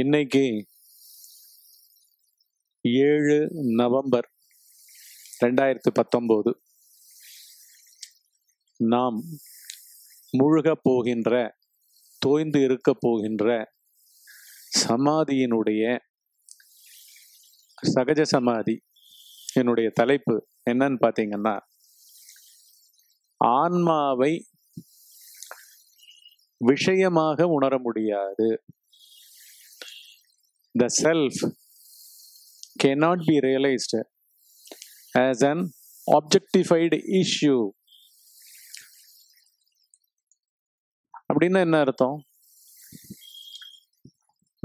இன்னைக்கு ஏழு நவம்பர் ரெண்டாயிரத்து பத்தொம்போது நாம் முழுக போகின்ற தோய்ந்து இருக்க போகின்ற சமாதியினுடைய சகஜ சமாதி என்னுடைய தலைப்பு என்னன்னு பார்த்தீங்கன்னா ஆன்மாவை விஷயமாக உணர முடியாது the self cannot be realized as an objectified issue அப்படின்னா என்ன அர்த்தம்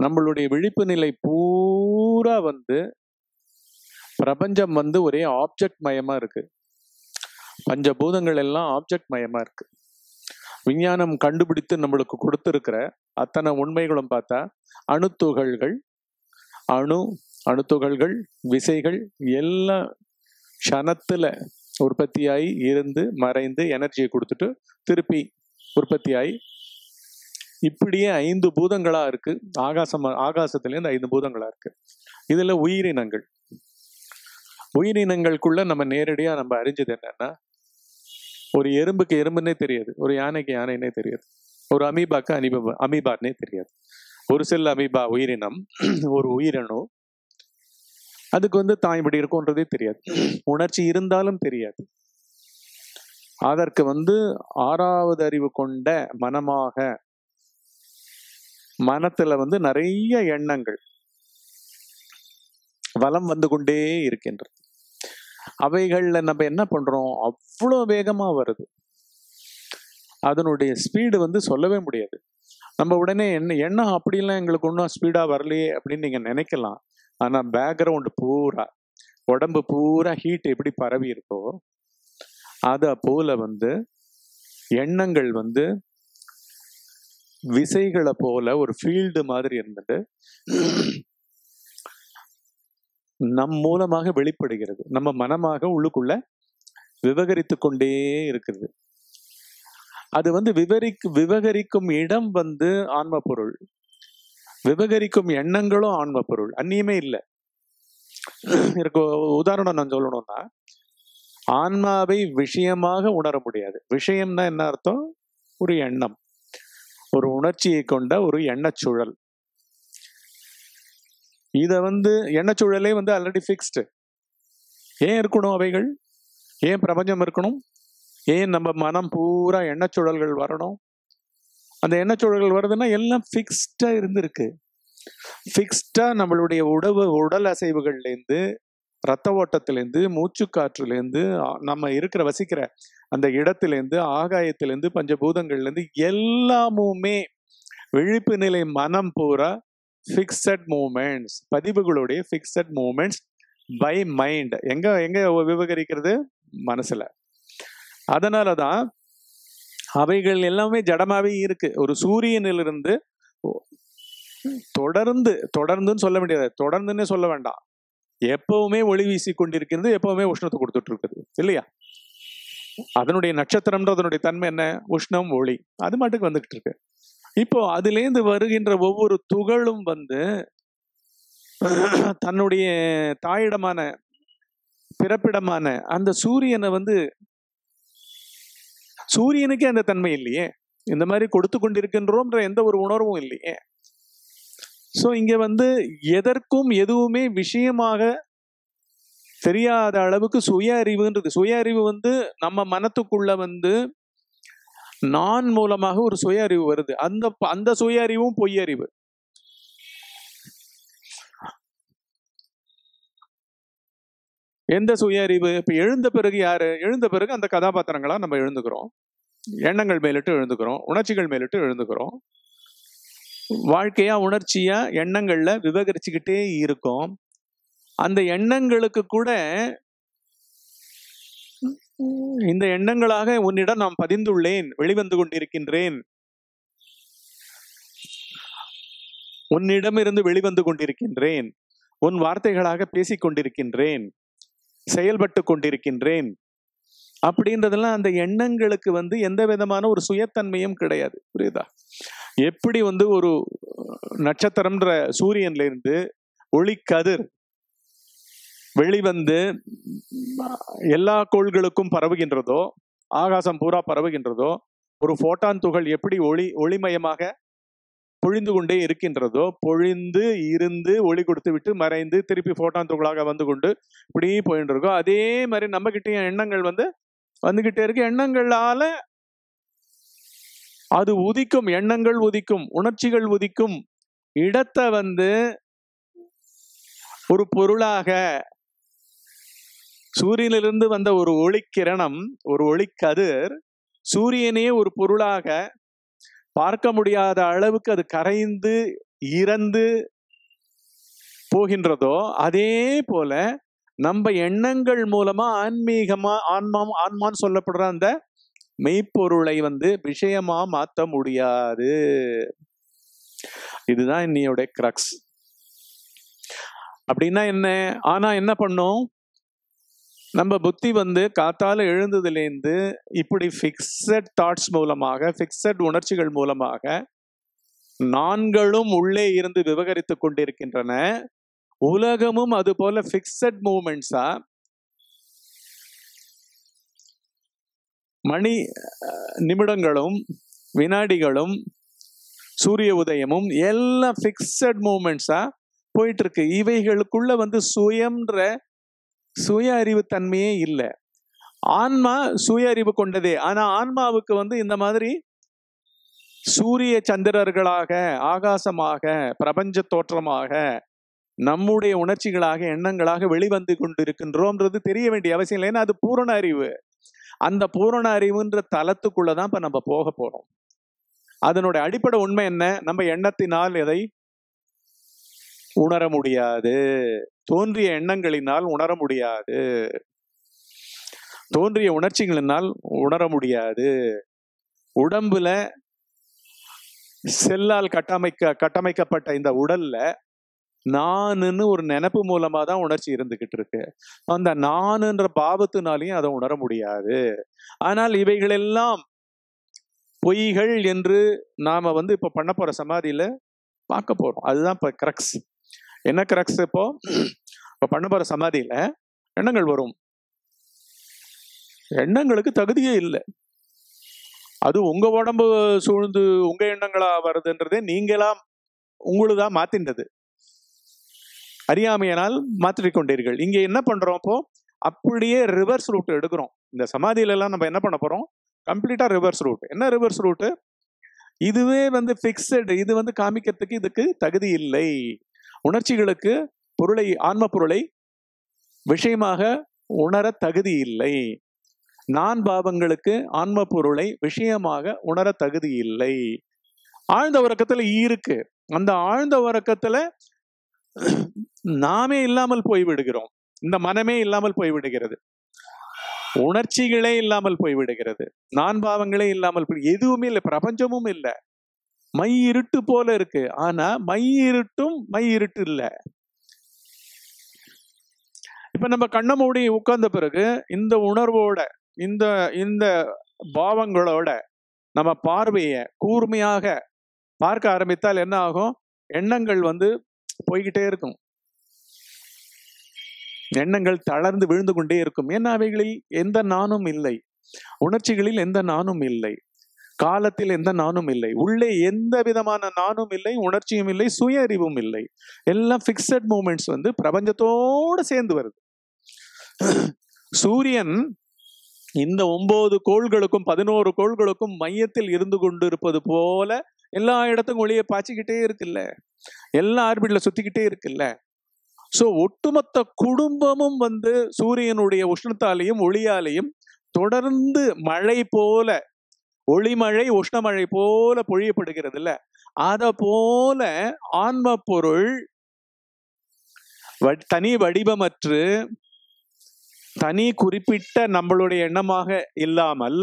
நம்மளுடைய விழிப்பு நிலை பூரா வந்து பிரபஞ்சம் வந்து ஒரே ஆப்ஜெக்ட் மயமா இருக்கு பஞ்சபூதங்கள் எல்லாம் ஆப்ஜெக்ட் மயமா இருக்கு விஞ்ஞானம் கண்டுபிடித்து நம்மளுக்கு கொடுத்துருக்கிற அத்தனை உண்மைகளும் பார்த்தா அணுத்துகள்கள் அணு அணுத்துகள்கள் விசைகள் எல்லாம் க்ஷணத்தில் உற்பத்தியாகி இருந்து மறைந்து எனர்ஜியை கொடுத்துட்டு திருப்பி உற்பத்தியாகி இப்படியே ஐந்து பூதங்களாக இருக்குது ஆகாசம் ஆகாசத்துலேருந்து ஐந்து பூதங்களாக இருக்குது இதில் உயிரினங்கள் உயிரினங்களுக்குள்ள நம்ம நேரடியாக நம்ம அறிஞ்சது என்னன்னா ஒரு எறும்புக்கு எறும்புன்னே தெரியாது ஒரு யானைக்கு யானைன்னே தெரியாது ஒரு அமீபாக்கு அமீபா அமீபான்னே தெரியாது ஒரு செல் அமீபா உயிரினம் ஒரு உயிரணு அதுக்கு வந்து தாய் இப்படி இருக்கும்ன்றதே தெரியாது உணர்ச்சி இருந்தாலும் தெரியாது அதற்கு வந்து ஆறாவது அறிவு கொண்ட மனமாக மனத்துல வந்து நிறைய எண்ணங்கள் வளம் வந்து கொண்டே இருக்கின்றது அவைகள்ல நம்ம என்ன பண்றோம் அவ்வளோ வேகமா வருது அதனுடைய ஸ்பீடு வந்து சொல்லவே முடியாது நம்ம உடனே என்ன என்ன அப்படிலாம் எங்களுக்கு ஒன்றும் ஸ்பீடாக வரலையே அப்படின்னு நீங்கள் நினைக்கலாம் ஆனால் பேக்ரவுண்டு பூரா உடம்பு பூரா ஹீட் எப்படி பரவி இருக்கோ அதை போல வந்து எண்ணங்கள் வந்து விசைகளை போல ஒரு ஃபீல்டு மாதிரி இருந்துட்டு நம் மூலமாக வெளிப்படுகிறது நம்ம மனமாக உள்ளுக்குள்ள விவகரித்து கொண்டே இருக்குது அது வந்து விவரிக்கு விவகரிக்கும் இடம் வந்து ஆன்ம பொருள் விவகரிக்கும் எண்ணங்களும் ஆன்ம பொருள் அந்நியமே இல்லை உதாரணம் நான் சொல்லணும்னா ஆன்மாவை விஷயமாக உணர முடியாது விஷயம்னா என்ன அர்த்தம் ஒரு எண்ணம் ஒரு உணர்ச்சியை கொண்ட ஒரு எண்ணச்சூழல் இதை வந்து எண்ணச்சூழலே வந்து ஆல்ரெடி ஃபிக்ஸ்டு ஏன் இருக்கணும் அவைகள் ஏன் பிரபஞ்சம் இருக்கணும் ஏன் நம்ம மனம் பூரா எண்ணச்சூழல்கள் வரணும் அந்த எண்ணச்சூழல்கள் வருதுன்னா எல்லாம் ஃபிக்ஸ்டாக இருந்திருக்கு ஃபிக்ஸ்டாக நம்மளுடைய உடவு உடல் அசைவுகள்லேருந்து ரத்த ஓட்டத்திலேருந்து மூச்சு காற்றுலேருந்து நம்ம இருக்கிற வசிக்கிற அந்த இடத்துலேருந்து ஆகாயத்திலேருந்து பஞ்சபூதங்கள்லேருந்து எல்லாமுமே விழிப்பு நிலை மனம் பூரா ஃபிக்ஸட் மூமெண்ட்ஸ் பதிவுகளுடைய ஃபிக்ஸட் மூமெண்ட்ஸ் பை மைண்ட் எங்கே எங்கே விவகரிக்கிறது மனசில் அதனால தான் அவைகள் எல்லாமே ஜடமாவே இருக்கு ஒரு சூரியனிலிருந்து தொடர்ந்து தொடர்ந்துன்னு சொல்ல முடியாது தொடர்ந்துன்னு சொல்ல வேண்டாம் எப்பவுமே ஒளி வீசி கொண்டிருக்கிறது எப்பவுமே உஷ்ணத்தை கொடுத்துட்டு இருக்குது இல்லையா அதனுடைய நட்சத்திரம்ன்ற அதனுடைய தன்மை என்ன உஷ்ணம் ஒளி அது மட்டுக்கு வந்துகிட்டு இருக்கு இப்போ அதுலேருந்து வருகின்ற ஒவ்வொரு துகளும் வந்து தன்னுடைய தாயிடமான பிறப்பிடமான அந்த சூரியனை வந்து சூரியனுக்கே அந்த தன்மை இல்லையே இந்த மாதிரி கொடுத்து கொண்டிருக்கின்றோம்ன்ற எந்த ஒரு உணர்வும் இல்லையே ஸோ இங்கே வந்து எதற்கும் எதுவுமே விஷயமாக தெரியாத அளவுக்கு சுய அறிவுன்றது சுய அறிவு வந்து நம்ம மனத்துக்குள்ள வந்து நான் மூலமாக ஒரு சுய அறிவு வருது அந்த அந்த சுய அறிவும் பொய் அறிவு எந்த சுய அறிவு இப்போ எழுந்த பிறகு யாரு எழுந்த பிறகு அந்த கதாபாத்திரங்களா நம்ம எழுந்துக்கிறோம் எண்ணங்கள் மேலிட்டு எழுந்துக்கிறோம் உணர்ச்சிகள் மேலிட்டு எழுந்துக்கிறோம் வாழ்க்கையா உணர்ச்சியா எண்ணங்கள்ல விவகரிச்சுக்கிட்டே இருக்கும் அந்த எண்ணங்களுக்கு கூட இந்த எண்ணங்களாக உன்னிடம் நான் பதிந்துள்ளேன் வெளிவந்து கொண்டிருக்கின்றேன் உன்னிடமிருந்து வெளிவந்து கொண்டிருக்கின்றேன் உன் வார்த்தைகளாக பேசிக் கொண்டிருக்கின்றேன் செயல்பட்டு கொண்டிருக்கின்றேன் அப்படின்றதெல்லாம் அந்த எண்ணங்களுக்கு வந்து எந்த விதமான ஒரு சுயத்தன்மையும் கிடையாது புரியுதா எப்படி வந்து ஒரு நட்சத்திரம்ன்ற சூரியன்ல இருந்து ஒளி கதிர் வெளிவந்து எல்லா கோள்களுக்கும் பரவுகின்றதோ ஆகாசம் பூரா பரவுகின்றதோ ஒரு ஃபோட்டான் துகள் எப்படி ஒளி ஒளிமயமாக பொழிந்து கொண்டே இருக்கின்றதோ பொழிந்து இருந்து ஒளி கொடுத்து விட்டு மறைந்து திருப்பி ஃபோட்டான் துகளாக வந்து கொண்டு இப்படி போயிட்டு இருக்கோம் அதே மாதிரி நம்ம கிட்டேயும் எண்ணங்கள் வந்து வந்துகிட்டே இருக்கு எண்ணங்களால அது உதிக்கும் எண்ணங்கள் உதிக்கும் உணர்ச்சிகள் உதிக்கும் இடத்தை வந்து ஒரு பொருளாக சூரியனிலிருந்து வந்த ஒரு ஒளிக்கிரணம் ஒரு ஒளிக்கதிர் சூரியனே ஒரு பொருளாக பார்க்க முடியாத அளவுக்கு அது கரைந்து இறந்து போகின்றதோ அதே போல நம்ம எண்ணங்கள் மூலமா ஆன்மீகமா ஆன்மா ஆன்மான்னு சொல்லப்படுற அந்த மெய்ப்பொருளை வந்து விஷயமா மாற்ற முடியாது இதுதான் இன்னையோட கிரக்ஸ் அப்படின்னா என்ன ஆனா என்ன பண்ணும் நம்ம புத்தி வந்து காத்தால எழுந்ததுலேருந்து இப்படி ஃபிக்ஸட் தாட்ஸ் மூலமாக ஃபிக்ஸட் உணர்ச்சிகள் மூலமாக நான்களும் உள்ளே இருந்து விவகரித்து கொண்டிருக்கின்றன உலகமும் அது போல ஃபிக்ஸட் மூமெண்ட்ஸா மணி நிமிடங்களும் வினாடிகளும் சூரிய உதயமும் எல்லாம் ஃபிக்ஸட் மூமெண்ட்ஸா போயிட்டு இருக்கு இவைகளுக்குள்ள வந்து சுயம்ன்ற சுய அறிவுத்தன்மையே இல்லை ஆன்மா சுய அறிவு கொண்டதே ஆனா ஆன்மாவுக்கு வந்து இந்த மாதிரி சூரிய சந்திரர்களாக ஆகாசமாக பிரபஞ்ச தோற்றமாக நம்முடைய உணர்ச்சிகளாக எண்ணங்களாக வெளிவந்து கொண்டிருக்கின்றோம்ன்றது தெரிய வேண்டிய அவசியம் இல்லைன்னா அது பூரண அறிவு அந்த பூரண அறிவுன்ற தளத்துக்குள்ள தான் இப்போ நம்ம போக போகிறோம் அதனுடைய அடிப்படை உண்மை என்ன நம்ம எண்ணத்தினால் எதை உணர முடியாது தோன்றிய எண்ணங்களினால் உணர முடியாது தோன்றிய உணர்ச்சிகளினால் உணர முடியாது உடம்புல செல்லால் கட்டமைக்க கட்டமைக்கப்பட்ட இந்த உடல்ல நானுன்னு ஒரு நினப்பு மூலமா தான் உணர்ச்சி இருந்துகிட்டு இருக்கு அந்த நானுன்ற பாவத்தினாலையும் அதை உணர முடியாது ஆனால் இவைகளெல்லாம் பொய்கள் என்று நாம வந்து இப்ப பண்ண போற சமாதியில பார்க்க போறோம் அதுதான் இப்ப கிரக்ஸ் என்ன கிராக்ஸ் இப்போ இப்போ பண்ண போகிற சமாதியில் எண்ணங்கள் வரும் எண்ணங்களுக்கு தகுதியே இல்லை அது உங்க உடம்பு சூழ்ந்து உங்க எண்ணங்களா வருதுன்றதே நீங்களாம் உங்களுதான் மாத்தின்றது அறியாமையினால் மாற்றிக் கொண்டீர்கள் இங்க என்ன பண்றோம் இப்போ அப்படியே ரிவர்ஸ் ரூட் எடுக்கிறோம் இந்த சமாதியில எல்லாம் நம்ம என்ன பண்ண போறோம் கம்ப்ளீட்டா ரிவர்ஸ் ரூட் என்ன ரிவர்ஸ் ரூட் இதுவே வந்து பிக்சடு இது வந்து காமிக்கிறதுக்கு இதுக்கு தகுதி இல்லை உணர்ச்சிகளுக்கு பொருளை ஆன்ம பொருளை விஷயமாக உணர தகுதி இல்லை நான் பாவங்களுக்கு ஆன்ம பொருளை விஷயமாக உணர தகுதி இல்லை ஆழ்ந்த உறக்கத்துல இருக்கு அந்த ஆழ்ந்த உறக்கத்துல நாமே இல்லாமல் போய்விடுகிறோம் இந்த மனமே இல்லாமல் போய்விடுகிறது உணர்ச்சிகளே இல்லாமல் போய்விடுகிறது நான் பாவங்களே இல்லாமல் எதுவுமே இல்லை பிரபஞ்சமும் இல்லை மை இருட்டு போல இருக்கு ஆனா மை இருட்டும் மை இருட்டு இல்லை இப்ப நம்ம கண்ண மூடி உட்கார்ந்த பிறகு இந்த உணர்வோட இந்த இந்த பாவங்களோட நம்ம பார்வையை கூர்மையாக பார்க்க ஆரம்பித்தால் என்ன ஆகும் எண்ணங்கள் வந்து போய்கிட்டே இருக்கும் எண்ணங்கள் தளர்ந்து விழுந்து கொண்டே இருக்கும் ஏன்னா அவைகளில் எந்த நானும் இல்லை உணர்ச்சிகளில் எந்த நானும் இல்லை காலத்தில் எந்த நானும் இல்லை உள்ளே எந்த விதமான நானும் இல்லை உணர்ச்சியும் இல்லை சுய அறிவும் இல்லை எல்லாம் ஃபிக்ஸட் மூமெண்ட்ஸ் வந்து பிரபஞ்சத்தோடு சேர்ந்து வருது சூரியன் இந்த ஒன்பது கோள்களுக்கும் பதினோரு கோள்களுக்கும் மையத்தில் இருந்து கொண்டு இருப்பது போல எல்லா இடத்தும் ஒளியை பாய்ச்சிக்கிட்டே இருக்குல்ல எல்லா ஆர்பிட்ல சுத்திக்கிட்டே இருக்குல்ல ஸோ ஒட்டுமொத்த குடும்பமும் வந்து சூரியனுடைய உஷ்ணத்தாலையும் ஒளியாலையும் தொடர்ந்து மழை போல ஒளிமழை உஷ்ணமழை போல பொழியப்படுகிறது இல்ல அத போல ஆன்ம பொருள் தனி வடிவமற்று தனி குறிப்பிட்ட நம்மளுடைய எண்ணமாக இல்லாமல்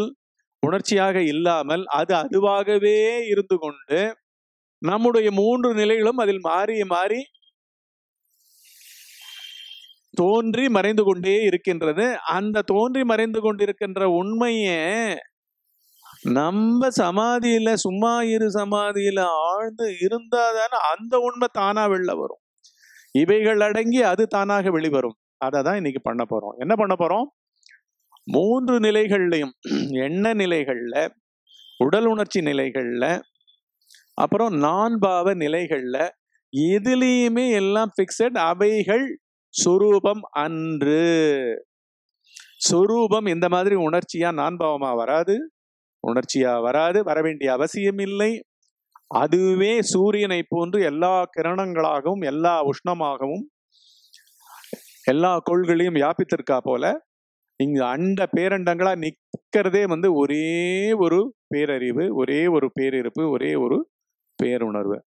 உணர்ச்சியாக இல்லாமல் அது அதுவாகவே இருந்து கொண்டு நம்முடைய மூன்று நிலைகளும் அதில் மாறி மாறி தோன்றி மறைந்து கொண்டே இருக்கின்றது அந்த தோன்றி மறைந்து கொண்டிருக்கின்ற உண்மையை நம்ம சமாதியில சும்மா இரு சமாதியில ஆழ்ந்து தானே அந்த உண்மை தானா வெளில வரும் இவைகள் அடங்கி அது தானாக வெளிவரும் அதை தான் இன்னைக்கு பண்ண போறோம் என்ன பண்ண போறோம் மூன்று நிலைகள்லையும் எண்ண நிலைகள்ல உடல் உணர்ச்சி நிலைகள்ல அப்புறம் நான்பாவ நிலைகள்ல எதுலேயுமே எல்லாம் பிக்சட் அவைகள் சொரூபம் அன்று சொரூபம் இந்த மாதிரி உணர்ச்சியா நான்பாவமா வராது உணர்ச்சியா வராது வரவேண்டிய அவசியம் இல்லை அதுவே சூரியனை போன்று எல்லா கிரணங்களாகவும் எல்லா உஷ்ணமாகவும் எல்லா கொள்களையும் வியாபித்திருக்கா போல இங்கு அண்ட பேரண்டங்களா நிற்கிறதே வந்து ஒரே ஒரு பேரறிவு ஒரே ஒரு பேரிருப்பு ஒரே ஒரு பேருணர்வு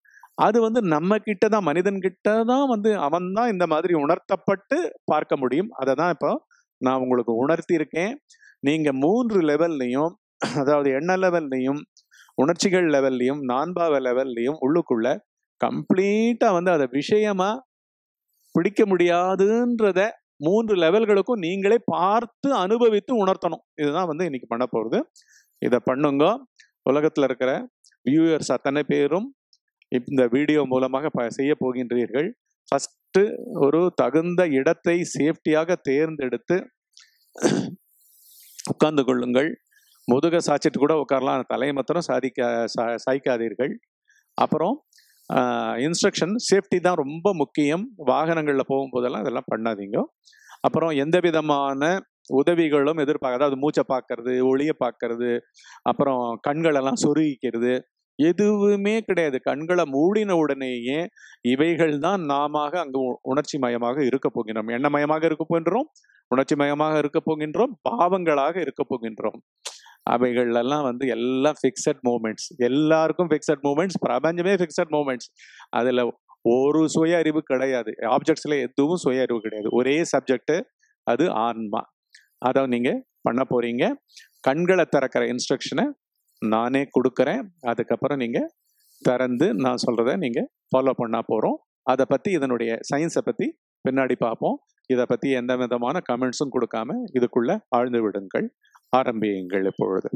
அது வந்து நம்ம கிட்ட தான் மனிதன்கிட்ட தான் வந்து அவன் தான் இந்த மாதிரி உணர்த்தப்பட்டு பார்க்க முடியும் அதை தான் இப்போ நான் உங்களுக்கு உணர்த்தி இருக்கேன் நீங்க மூன்று லெவல்லையும் அதாவது எண்ண லெவல்லையும் உணர்ச்சிகள் லெவல்லையும் நான்பாவ லெவல்லையும் உள்ளுக்குள்ள கம்ப்ளீட்டாக வந்து அதை விஷயமா பிடிக்க முடியாதுன்றத மூன்று லெவல்களுக்கும் நீங்களே பார்த்து அனுபவித்து உணர்த்தணும் இதுதான் வந்து இன்னைக்கு பண்ண போகிறது இதை பண்ணுங்க உலகத்தில் இருக்கிற வியூயர்ஸ் அத்தனை பேரும் இந்த வீடியோ மூலமாக ப செய்ய போகின்றீர்கள் ஃபஸ்ட்டு ஒரு தகுந்த இடத்தை சேஃப்டியாக தேர்ந்தெடுத்து உட்கார்ந்து கொள்ளுங்கள் முதுக சாய்ச்சிட்டு கூட உட்காரலாம் தலையை மாத்திரம் சாதிக்க சாய்க்காதீர்கள் அப்புறம் இன்ஸ்ட்ரக்ஷன் சேஃப்டி தான் ரொம்ப முக்கியம் வாகனங்களில் போகும்போதெல்லாம் இதெல்லாம் பண்ணாதீங்க அப்புறம் எந்த விதமான உதவிகளும் எதிர்பார்க்க அதாவது மூச்சை பார்க்கறது ஒளியை பார்க்கறது அப்புறம் கண்களெல்லாம் சொருகிக்கிறது எதுவுமே கிடையாது கண்களை மூடின உடனேயே இவைகள் தான் நாம அங்கு உணர்ச்சி மயமாக இருக்க போகின்றோம் எண்ணமயமாக இருக்க போகின்றோம் உணர்ச்சி மயமாக இருக்க போகின்றோம் பாவங்களாக இருக்க போகின்றோம் அவைகள்லாம் வந்து எல்லாம் ஃபிக்ஸட் மூமெண்ட்ஸ் எல்லாருக்கும் ஃபிக்ஸட் மூமெண்ட்ஸ் பிரபஞ்சமே ஃபிக்ஸட் மூமெண்ட்ஸ் அதில் ஒரு சுய அறிவு கிடையாது ஆப்ஜெக்ட்ஸில் எதுவும் சுய அறிவு கிடையாது ஒரே சப்ஜெக்டு அது ஆன்மா அதை நீங்கள் பண்ண போகிறீங்க கண்களை திறக்கிற இன்ஸ்ட்ரக்ஷனை நானே கொடுக்குறேன் அதுக்கப்புறம் நீங்கள் திறந்து நான் சொல்கிறத நீங்கள் ஃபாலோ பண்ணால் போகிறோம் அதை பற்றி இதனுடைய சயின்ஸை பற்றி பின்னாடி பார்ப்போம் இதை பற்றி எந்த விதமான கமெண்ட்ஸும் கொடுக்காம இதுக்குள்ளே ஆழ்ந்து விடுங்கள் ஆரம்பியுங்கள் இப்பொழுது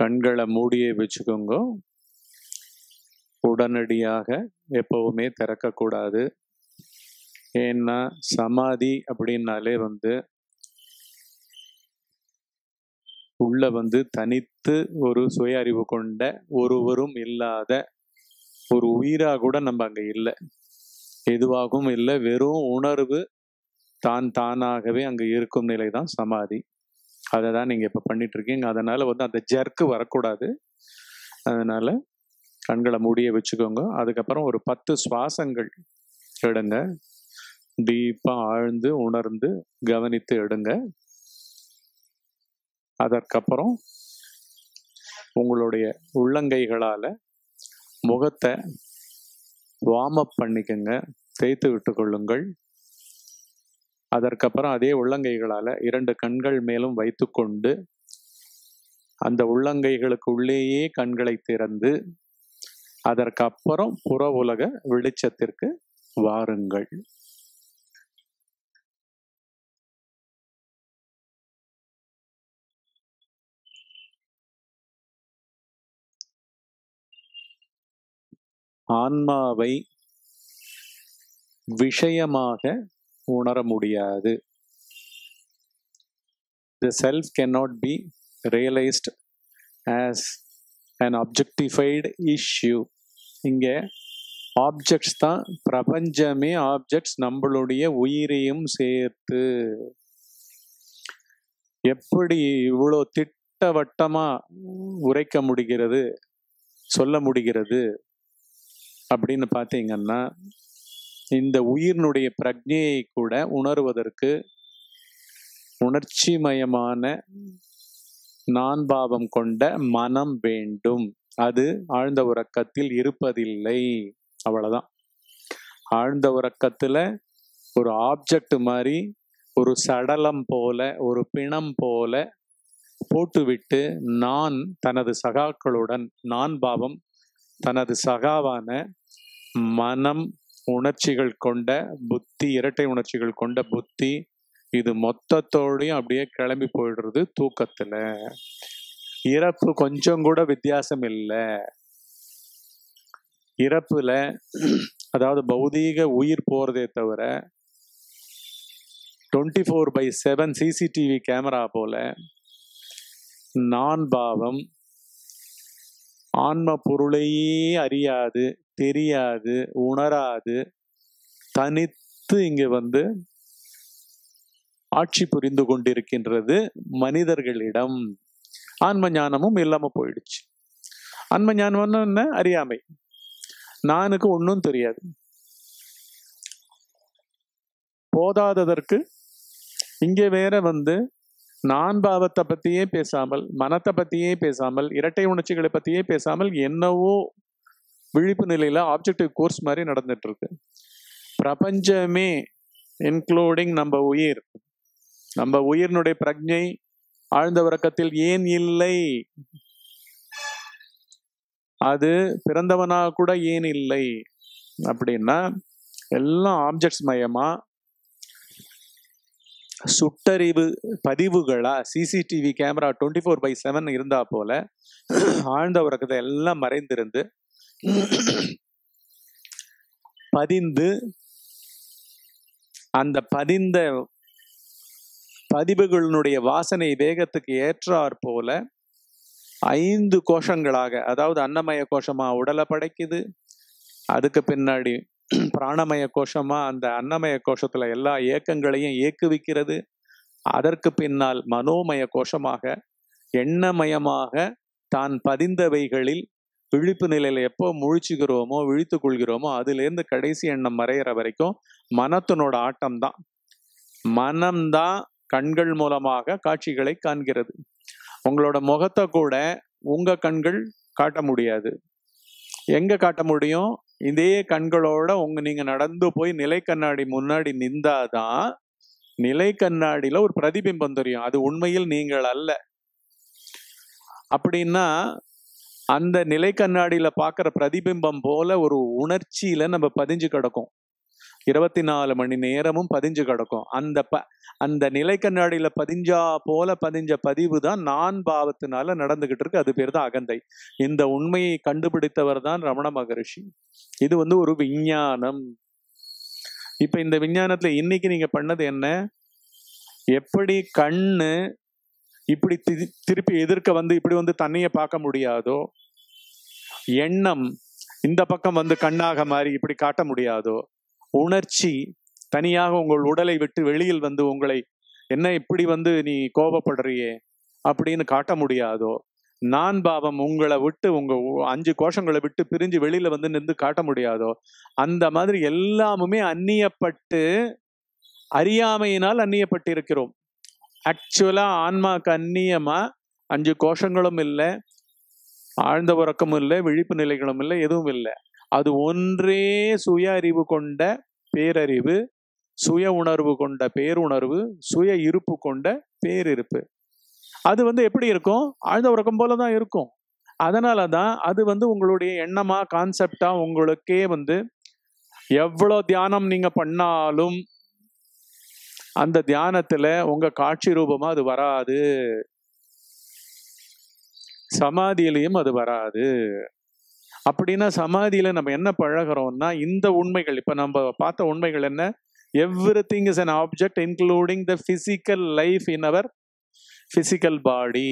கண்களை மூடியே வச்சுக்கோங்க உடனடியாக எப்போவுமே திறக்கக்கூடாது ஏன்னா சமாதி அப்படின்னாலே வந்து உள்ள வந்து தனித்து ஒரு சுய அறிவு கொண்ட ஒருவரும் இல்லாத ஒரு உயிரா கூட நம்ம அங்கே இல்லை எதுவாகவும் இல்லை வெறும் உணர்வு தான் தானாகவே அங்கே இருக்கும் நிலை தான் சமாதி அதை தான் நீங்கள் இப்போ பண்ணிகிட்ருக்கீங்க அதனால் வந்து அந்த ஜர்க்கு வரக்கூடாது அதனால் கண்களை மூடிய வச்சுக்கோங்க அதுக்கப்புறம் ஒரு பத்து சுவாசங்கள் எடுங்க டீப்பாக ஆழ்ந்து உணர்ந்து கவனித்து எடுங்க அதற்கப்புறம் உங்களுடைய உள்ளங்கைகளால் முகத்தை வார்ம் அப் பண்ணிக்கங்க தேய்த்து விட்டு கொள்ளுங்கள் அதற்கப்புறம் அதே உள்ளங்கைகளால் இரண்டு கண்கள் மேலும் வைத்துக்கொண்டு அந்த உள்ளங்கைகளுக்கு உள்ளேயே கண்களை திறந்து அதற்கப்புறம் புற உலக வெளிச்சத்திற்கு வாருங்கள் ஆன்மாவை விஷயமாக உணர முடியாது the self can not be realized as an objectified issue இங்கே ஆப்ஜெக்ட்ஸ் தான் பிரபஞ்சமே ஆப்ஜெக்ட்ஸ் நம்மளுடைய உயிரையும் சேர்த்து எப்படி இவ்வளோ திட்டவட்டமாக உரைக்க முடிகிறது சொல்ல முடிகிறது அப்படின்னு பார்த்தீங்கன்னா இந்த உயிரினுடைய பிரக்ஞையை கூட உணர்வதற்கு உணர்ச்சி மயமான நான் பாவம் கொண்ட மனம் வேண்டும் அது ஆழ்ந்த உறக்கத்தில் இருப்பதில்லை அவ்வளவுதான் ஆழ்ந்த உறக்கத்துல ஒரு ஆப்ஜெக்ட் மாதிரி ஒரு சடலம் போல ஒரு பிணம் போல போட்டுவிட்டு நான் தனது சகாக்களுடன் நான் பாவம் தனது சகாவான மனம் உணர்ச்சிகள் கொண்ட புத்தி இரட்டை உணர்ச்சிகள் கொண்ட புத்தி இது மொத்தத்தோடையும் அப்படியே கிளம்பி போயிடுறது தூக்கத்துல இறப்பு கொஞ்சம் கூட வித்தியாசம் இல்லை இறப்புல அதாவது பௌதீக உயிர் போறதே தவிர twenty four by seven CCTV camera போல நான் பாவம் ஆன்ம பொருளையே அறியாது தெரியாது உணராது தனித்து இங்கே வந்து ஆட்சி புரிந்து கொண்டிருக்கின்றது மனிதர்களிடம் ஆன்ம ஞானமும் இல்லாமல் போயிடுச்சு ஆன்ம ஞானம்னு என்ன அறியாமை நானுக்கு ஒன்றும் தெரியாது போதாததற்கு இங்கே வேற வந்து நான் பாவத்தை பற்றியே பேசாமல் மனத்தை பற்றியே பேசாமல் இரட்டை உணர்ச்சிகளை பற்றியே பேசாமல் என்னவோ விழிப்பு நிலையில் ஆப்ஜெக்டிவ் கோர்ஸ் மாதிரி நடந்துட்டுருக்கு பிரபஞ்சமே இன்க்ளூடிங் நம்ம உயிர் நம்ம உயிரினுடைய பிரஜை ஆழ்ந்த உறக்கத்தில் ஏன் இல்லை அது பிறந்தவனா கூட ஏன் இல்லை அப்படின்னா எல்லாம் ஆப்ஜெக்ட்ஸ் மயமா சுட்டறிவு பதிவுகளா CCTV camera twenty four by seven இருந்தா போல ஆழ்ந்த உறக்கத்தை எல்லாம் மறைந்திருந்து பதிந்து அந்த பதிந்த பதிவுகளினுடைய வாசனை வேகத்துக்கு ஏற்றாற் போல ஐந்து கோஷங்களாக அதாவது அன்னமய கோஷமா உடலை படைக்குது அதுக்கு பின்னாடி பிராணமய கோஷமா அந்த அன்னமய கோஷத்துல எல்லா இயக்கங்களையும் இயக்குவிக்கிறது அதற்கு பின்னால் மனோமய கோஷமாக எண்ணமயமாக தான் பதிந்தவைகளில் விழிப்பு நிலையில எப்போ முழிச்சுக்கிறோமோ விழித்து கொள்கிறோமோ அதுலேருந்து கடைசி எண்ணம் மறைகிற வரைக்கும் மனத்தினோட ஆட்டம் தான் மனம்தான் கண்கள் மூலமாக காட்சிகளை காண்கிறது உங்களோட முகத்தை கூட உங்க கண்கள் காட்ட முடியாது எங்க காட்ட முடியும் இதே கண்களோட உங்க நீங்க நடந்து போய் நிலை கண்ணாடி முன்னாடி நின்றாதான் நிலை கண்ணாடியில ஒரு பிரதிபிம்பம் தெரியும் அது உண்மையில் நீங்கள் அல்ல அப்படின்னா அந்த நிலை கண்ணாடியில பார்க்குற பிரதிபிம்பம் போல ஒரு உணர்ச்சியில நம்ம பதிஞ்சு கிடக்கும் இருபத்தி நாலு மணி நேரமும் பதிஞ்சு கிடக்கும் அந்த ப அந்த நிலை கண்ணாடியில பதிஞ்சா போல பதிஞ்ச பதிவு தான் நான் பாவத்தினால நடந்துகிட்டு இருக்கு அது பேர் தான் அகந்தை இந்த உண்மையை கண்டுபிடித்தவர் தான் ரமண மகரிஷி இது வந்து ஒரு விஞ்ஞானம் இப்ப இந்த விஞ்ஞானத்துல இன்னைக்கு நீங்க பண்ணது என்ன எப்படி கண்ணு இப்படி திருப்பி எதிர்க்க வந்து இப்படி வந்து தண்ணியை பார்க்க முடியாதோ எண்ணம் இந்த பக்கம் வந்து கண்ணாக மாறி இப்படி காட்ட முடியாதோ உணர்ச்சி தனியாக உங்கள் உடலை விட்டு வெளியில் வந்து உங்களை என்ன இப்படி வந்து நீ கோபப்படுறியே அப்படின்னு காட்ட முடியாதோ நான் பாவம் உங்களை விட்டு உங்க அஞ்சு கோஷங்களை விட்டு பிரிஞ்சு வெளியில வந்து நின்று காட்ட முடியாதோ அந்த மாதிரி எல்லாமுமே அந்நியப்பட்டு அறியாமையினால் அந்நியப்பட்டு இருக்கிறோம் ஆக்சுவலாக ஆன்மாக்கு அந்நியமாக அஞ்சு கோஷங்களும் இல்லை ஆழ்ந்த உறக்கமும் இல்லை விழிப்பு நிலைகளும் இல்லை எதுவும் இல்லை அது ஒன்றே சுய அறிவு கொண்ட பேரறிவு சுய உணர்வு கொண்ட பேருணர்வு சுய இருப்பு கொண்ட பேரிருப்பு அது வந்து எப்படி இருக்கும் ஆழ்ந்த உறக்கம் போல தான் இருக்கும் அதனால தான் அது வந்து உங்களுடைய எண்ணமாக கான்செப்டாக உங்களுக்கே வந்து எவ்வளோ தியானம் நீங்கள் பண்ணாலும் அந்த தியானத்தில் உங்கள் காட்சி ரூபமாக அது வராது சமாதியிலையும் அது வராது அப்படின்னா சமாதியில் நம்ம என்ன பழகிறோம்னா இந்த உண்மைகள் இப்போ நம்ம பார்த்த உண்மைகள் என்ன everything is an object including the physical life in our physical body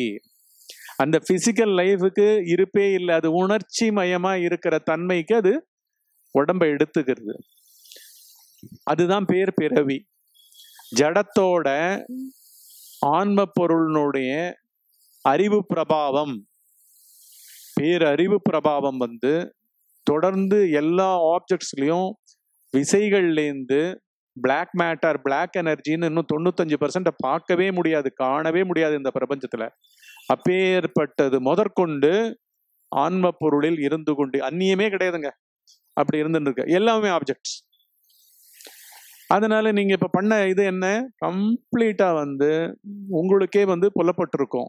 அந்த ஃபிசிக்கல் லைஃபுக்கு இருப்பே இல்லை அது உணர்ச்சி மயமா இருக்கிற தன்மைக்கு அது உடம்பை எடுத்துக்கிறது அதுதான் பேர் பிறவி ஜடத்தோட ஆன்ம பொருளினுடைய அறிவு பிரபாவம் பேரறிவு பிரபாவம் வந்து தொடர்ந்து எல்லா ஆப்ஜெக்ட்ஸ்லையும் விசைகள்லேருந்து பிளாக் மேட்டர் பிளாக் எனர்ஜின்னு இன்னும் தொண்ணூத்தஞ்சு பர்சன்ட்டை பார்க்கவே முடியாது காணவே முடியாது இந்த பிரபஞ்சத்தில் அப்பேற்பட்டது முதற்கொண்டு ஆன்ம பொருளில் இருந்து கொண்டு அந்நியமே கிடையாதுங்க அப்படி இருந்துருக்கு எல்லாமே ஆப்ஜெக்ட்ஸ் அதனால நீங்க இப்ப பண்ண இது என்ன கம்ப்ளீட்டா வந்து உங்களுக்கே வந்து புலப்பட்டிருக்கும்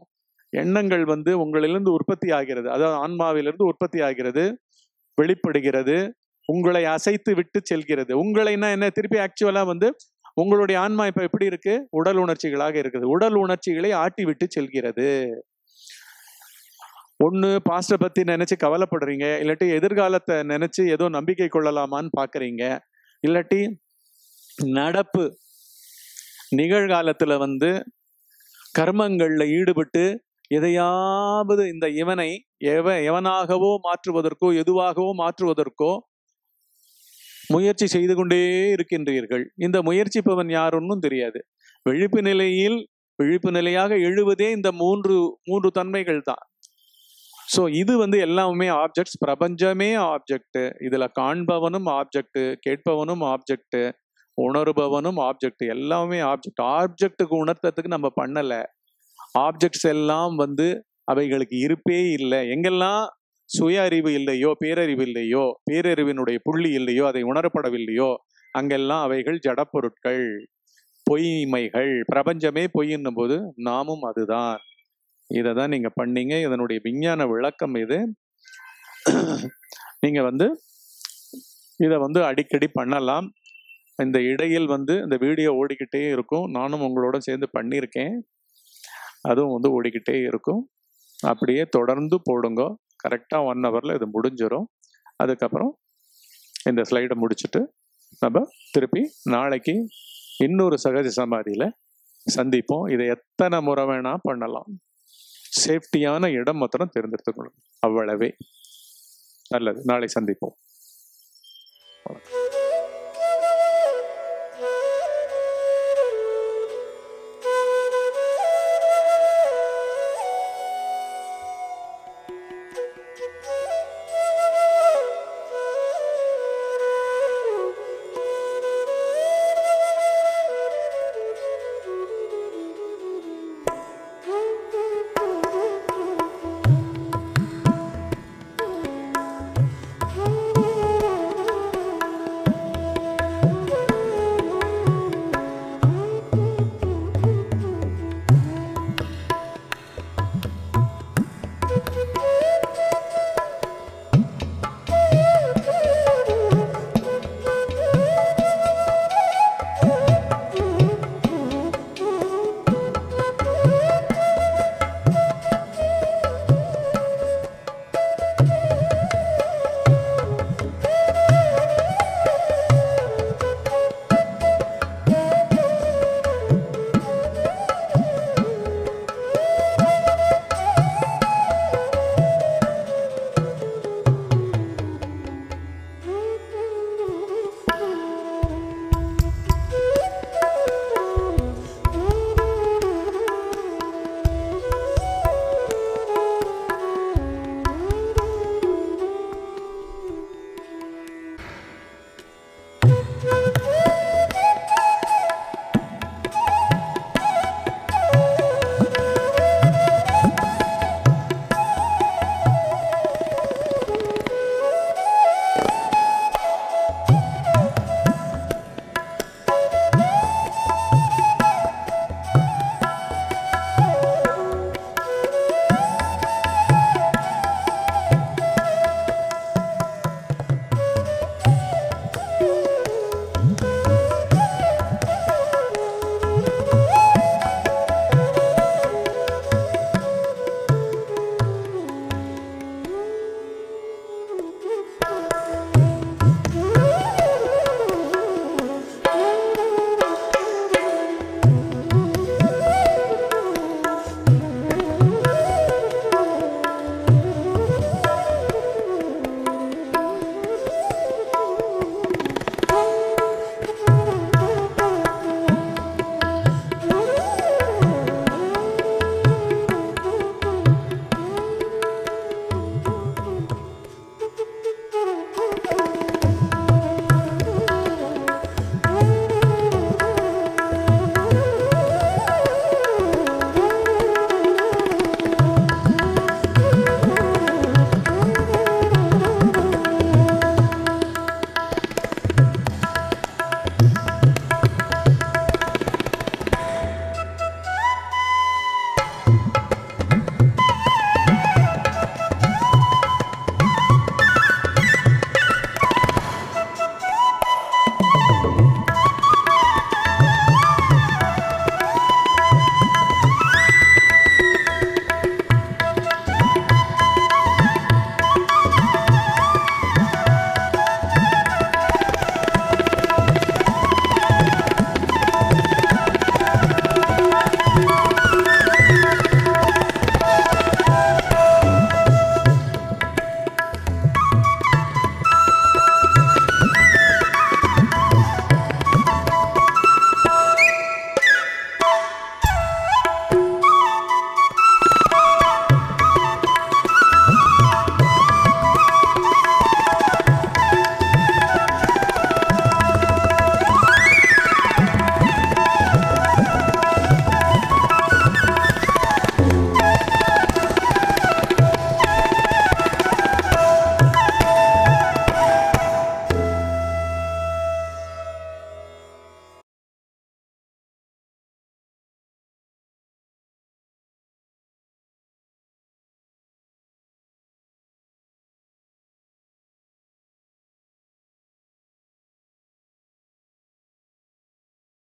எண்ணங்கள் வந்து உங்களிலிருந்து உற்பத்தி ஆகிறது அதாவது ஆன்மாவிலிருந்து உற்பத்தி ஆகிறது வெளிப்படுகிறது உங்களை அசைத்து விட்டு செல்கிறது உங்களை என்ன திருப்பி ஆக்சுவலா வந்து உங்களுடைய ஆன்மா இப்ப எப்படி இருக்கு உடல் உணர்ச்சிகளாக இருக்குது உடல் உணர்ச்சிகளை ஆட்டி விட்டு செல்கிறது ஒன்று பாஸ்டை பற்றி நினச்சி கவலைப்படுறீங்க இல்லாட்டி எதிர்காலத்தை நினச்சி ஏதோ நம்பிக்கை கொள்ளலாமான்னு பார்க்குறீங்க இல்லாட்டி நடப்பு நிகழ்காலத்துல வந்து கர்மங்கள்ல ஈடுபட்டு எதையாவது இந்த இவனை எவ எவனாகவோ மாற்றுவதற்கோ எதுவாகவோ மாற்றுவதற்கோ முயற்சி செய்து கொண்டே இருக்கின்றீர்கள் இந்த முயற்சிப்பவன் யாருன்னும் தெரியாது விழிப்பு நிலையில் விழிப்பு நிலையாக எழுவதே இந்த மூன்று மூன்று தன்மைகள் தான் ஸோ இது வந்து எல்லாமே ஆப்ஜெக்ட்ஸ் பிரபஞ்சமே ஆப்ஜெக்ட் இதில் காண்பவனும் ஆப்ஜெக்ட் கேட்பவனும் ஆப்ஜெக்ட் உணர்பவனும் ஆப்ஜெக்ட் எல்லாமே ஆப்ஜெக்ட் ஆப்ஜெக்ட்டுக்கு உணர்த்ததுக்கு நம்ம பண்ணலை ஆப்ஜெக்ட்ஸ் எல்லாம் வந்து அவைகளுக்கு இருப்பே இல்லை எங்கெல்லாம் சுய அறிவு இல்லையோ பேரறிவு இல்லையோ பேரறிவினுடைய புள்ளி இல்லையோ அதை உணரப்படவில்லையோ அங்கெல்லாம் அவைகள் ஜடப்பொருட்கள் பொய்மைகள் பிரபஞ்சமே பொய்ன்னும் போது நாமும் அதுதான் இதை தான் நீங்கள் பண்ணீங்க இதனுடைய விஞ்ஞான விளக்கம் இது நீங்கள் வந்து இதை வந்து அடிக்கடி பண்ணலாம் இந்த இடையில் வந்து இந்த வீடியோ ஓடிக்கிட்டே இருக்கும் நானும் உங்களோட சேர்ந்து பண்ணியிருக்கேன் அதுவும் வந்து ஓடிக்கிட்டே இருக்கும் அப்படியே தொடர்ந்து போடுங்க கரெக்டாக ஒன் ஹவரில் இது முடிஞ்சிடும் அதுக்கப்புறம் இந்த ஸ்லைடை முடிச்சுட்டு நம்ம திருப்பி நாளைக்கு இன்னொரு சகஜ சமாதியில் சந்திப்போம் இதை எத்தனை முறை வேணால் பண்ணலாம் சேஃப்டியான இடம் மாத்திரம் தேர்ந்தெடுத்துக்கணும் அவ்வளவே நல்லது நாளை சந்திப்போம் வணக்கம்